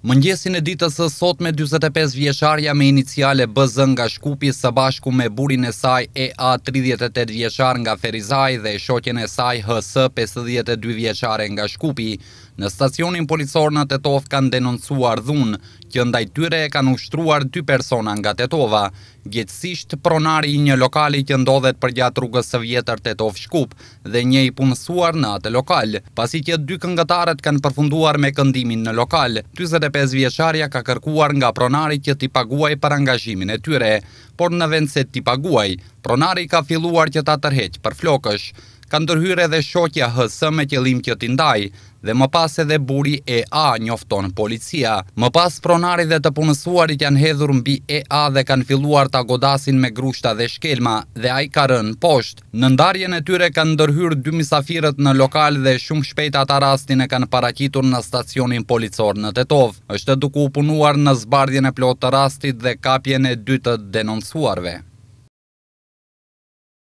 Mëngjesin e ditës së sot me 45 vjeçarja me iniciale BZ nga Shkupi së bashku me burin e saj EA 38 vjeçar nga Ferizaj dhe shoqen e saj HS 52 vjeçare nga Shkupi, Në stacionin policor në Tetov kanë denoncuar dhunë, që ndaj tyre e kanë ushtruar dy persona nga Tetova. Gjetsisht pronari i një lokali që ndodhet për gjatë rrugës së vjetër Tetov Shkup dhe një i punësuar në atë lokal. Pasi që dy këngëtarët kanë përfunduar me këndimin në lokal, 25 vjeqarja ka kërkuar nga pronari që t'i paguaj për angazhimin e tyre, por në vend se t'i paguaj, pronari ka filluar që ta tërheq për flokësh ka ndërhyre dhe shokja hësë me qëllim që t'indaj, dhe më pas edhe buri EA njofton policia. Më pas pronari dhe të punësuarit janë hedhur mbi EA dhe kanë filluar të agodasin me grushta dhe shkelma dhe a i ka rënë posht. Në ndarjen e tyre kanë ndërhyrë dy misafirët në lokal dhe shumë shpejt ata rastin e kanë parakitur në stacionin policor në Tetov. është duku punuar në zbardhjen e plotë të rastit dhe kapjen e dytët denoncuarve.